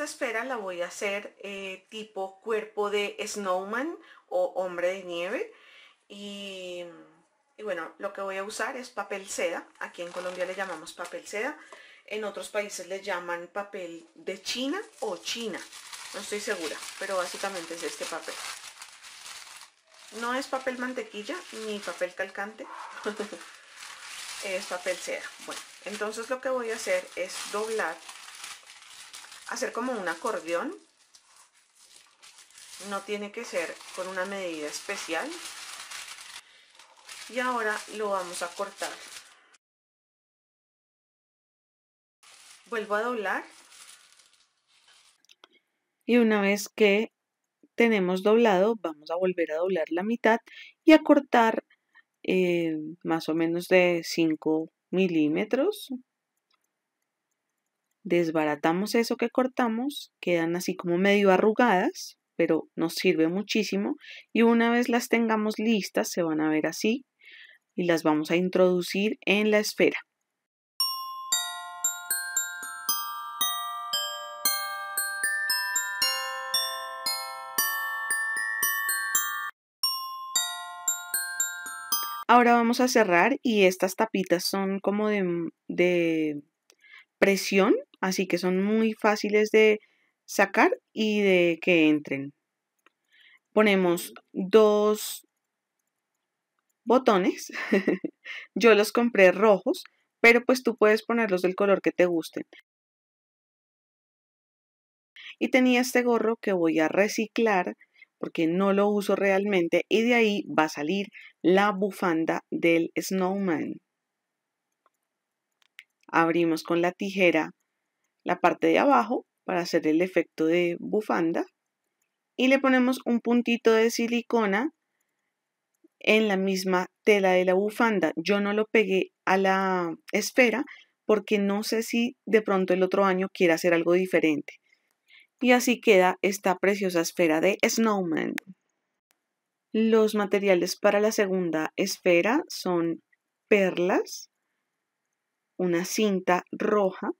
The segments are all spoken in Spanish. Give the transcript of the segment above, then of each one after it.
esta esfera la voy a hacer eh, tipo cuerpo de snowman o hombre de nieve. Y, y, bueno, lo que voy a usar es papel seda. Aquí en Colombia le llamamos papel seda. En otros países le llaman papel de China o China. No estoy segura, pero básicamente es este papel. No es papel mantequilla ni papel calcante. es papel seda. Bueno, entonces lo que voy a hacer es doblar hacer como un acordeón. No tiene que ser con una medida especial. Y ahora lo vamos a cortar. Vuelvo a doblar. Y una vez que tenemos doblado, vamos a volver a doblar la mitad y a cortar eh, más o menos de 5 milímetros desbaratamos eso que cortamos, quedan así como medio arrugadas, pero nos sirve muchísimo y una vez las tengamos listas se van a ver así y las vamos a introducir en la esfera. Ahora vamos a cerrar y estas tapitas son como de, presión así que son muy fáciles de sacar y de que entren. Ponemos dos botones. Yo los compré rojos, pero pues tú puedes ponerlos del color que te gusten. Y tenía este gorro que voy a reciclar porque no lo uso realmente y de ahí va a salir la bufanda del snowman. Abrimos con la tijera la parte de abajo para hacer el efecto de bufanda y le ponemos un puntito de silicona en la misma tela de la bufanda. Yo no lo pegué a la esfera porque no sé si de pronto el otro año quiera hacer algo diferente. Y así queda esta preciosa esfera de Snowman. Los materiales para la segunda esfera son perlas, una cinta roja,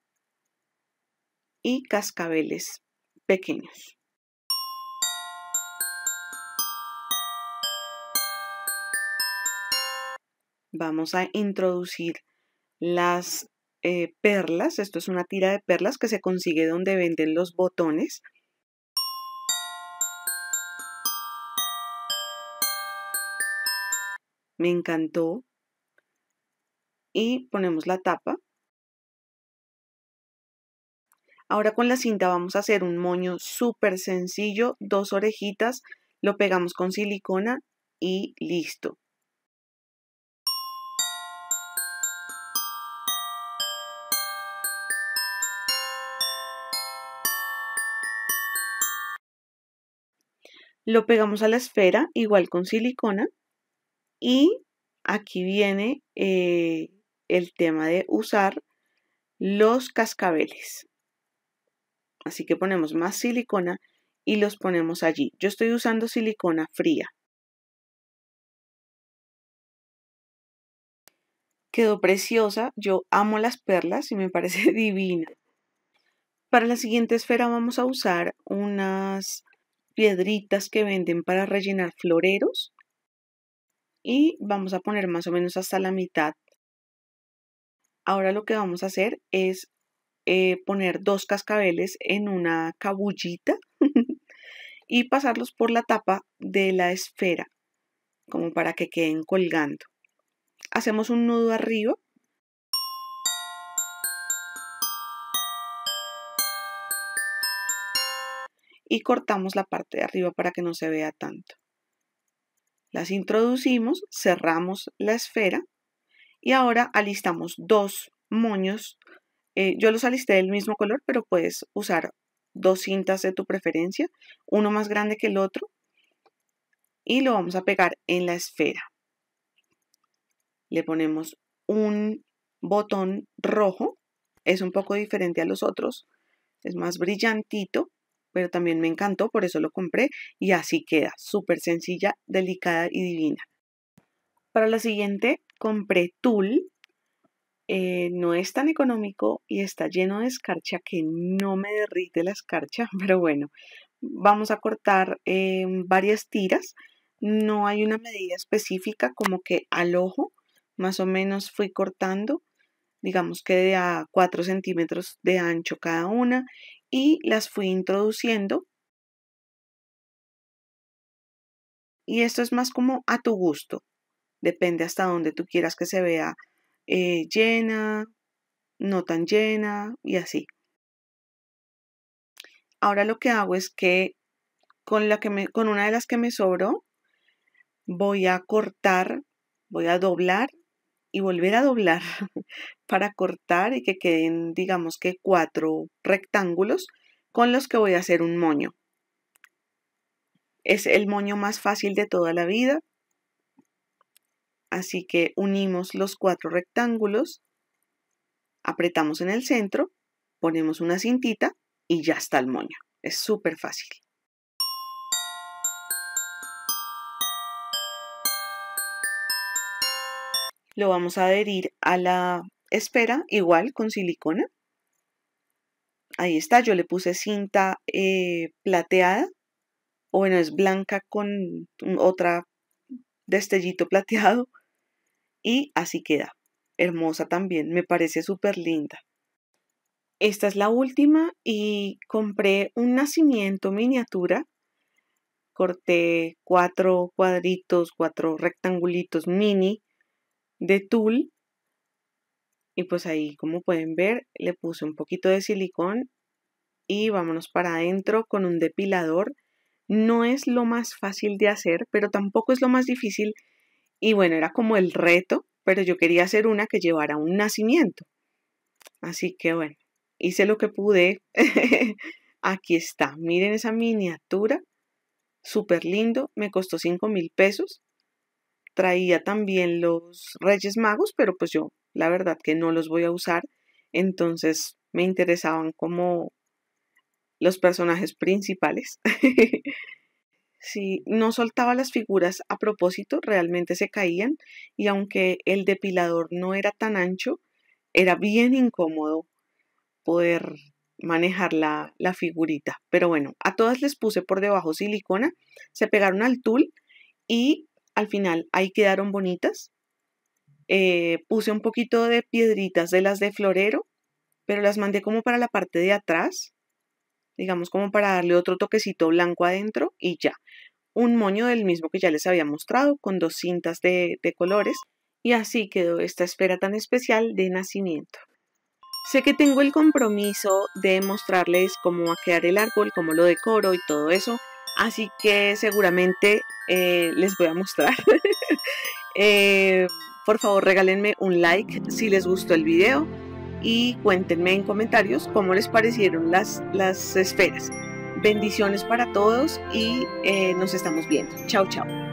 y cascabeles pequeños. Vamos a introducir las eh, perlas. Esto es una tira de perlas que se consigue donde venden los botones. Me encantó. Y ponemos la tapa Ahora con la cinta vamos a hacer un moño súper sencillo, dos orejitas, lo pegamos con silicona y listo. Lo pegamos a la esfera, igual con silicona, y aquí viene eh, el tema de usar los cascabeles. Así que ponemos más silicona y los ponemos allí. Yo estoy usando silicona fría. Quedó preciosa, yo amo las perlas y me parece divina. Para la siguiente esfera vamos a usar unas piedritas que venden para rellenar floreros y vamos a poner más o menos hasta la mitad. Ahora lo que vamos a hacer es eh, poner dos cascabeles en una cabullita y pasarlos por la tapa de la esfera, como para que queden colgando. Hacemos un nudo arriba. Y cortamos la parte de arriba para que no se vea tanto. Las introducimos, cerramos la esfera y ahora alistamos dos moños eh, yo los alisté del mismo color, pero puedes usar dos cintas de tu preferencia, uno más grande que el otro, y lo vamos a pegar en la esfera. Le ponemos un botón rojo, es un poco diferente a los otros, es más brillantito, pero también me encantó, por eso lo compré y así queda, súper sencilla, delicada y divina. Para la siguiente compré tul, eh, no es tan económico y está lleno de escarcha que no me derrite la escarcha, pero bueno, vamos a cortar eh, varias tiras. No hay una medida específica como que al ojo, más o menos fui cortando, digamos que de a 4 centímetros de ancho cada una y las fui introduciendo. Y esto es más como a tu gusto, depende hasta donde tú quieras que se vea eh, llena, no tan llena y así. Ahora lo que hago es que con, la que con una de las que me sobró voy a cortar, voy a doblar y volver a doblar para cortar y que queden digamos que cuatro rectángulos con los que voy a hacer un moño. Es el moño más fácil de toda la vida. Así que unimos los cuatro rectángulos, apretamos en el centro, ponemos una cintita y ya está el moño. Es súper fácil. Lo vamos a adherir a la espera igual con silicona. Ahí está, yo le puse cinta eh, plateada, o bueno, es blanca con otra destellito plateado y así queda. Hermosa también, me parece súper linda. Esta es la última y compré un nacimiento miniatura. Corté cuatro cuadritos, cuatro rectangulitos mini de tul. Y pues ahí, como pueden ver, le puse un poquito de silicón y vámonos para adentro con un depilador. No es lo más fácil de hacer, pero tampoco es lo más difícil y bueno, era como el reto, pero yo quería hacer una que llevara un nacimiento. Así que bueno, hice lo que pude. Aquí está, miren esa miniatura, súper lindo, me costó 5 mil pesos. Traía también los Reyes Magos, pero pues yo la verdad que no los voy a usar. Entonces me interesaban como los personajes principales. Si no soltaba las figuras a propósito, realmente se caían y aunque el depilador no era tan ancho, era bien incómodo poder manejar la, figurita. Pero bueno, a todas les puse por debajo silicona, se pegaron al tul y al final ahí quedaron bonitas. Eh, puse un poquito de piedritas de las de florero, pero las mandé como para la parte de atrás digamos como para darle otro toquecito blanco adentro y ya. Un moño del mismo que ya les había mostrado con dos cintas de, colores y así quedó esta esfera tan especial de nacimiento. Sé que tengo el compromiso de mostrarles cómo va a quedar el árbol, cómo lo decoro y todo eso, así que seguramente eh, les voy a mostrar. Eh, por favor regálenme un like si les gustó el video y cuéntenme en comentarios cómo les parecieron las, las esferas. Bendiciones para todos y eh, nos estamos viendo. Chao, chao.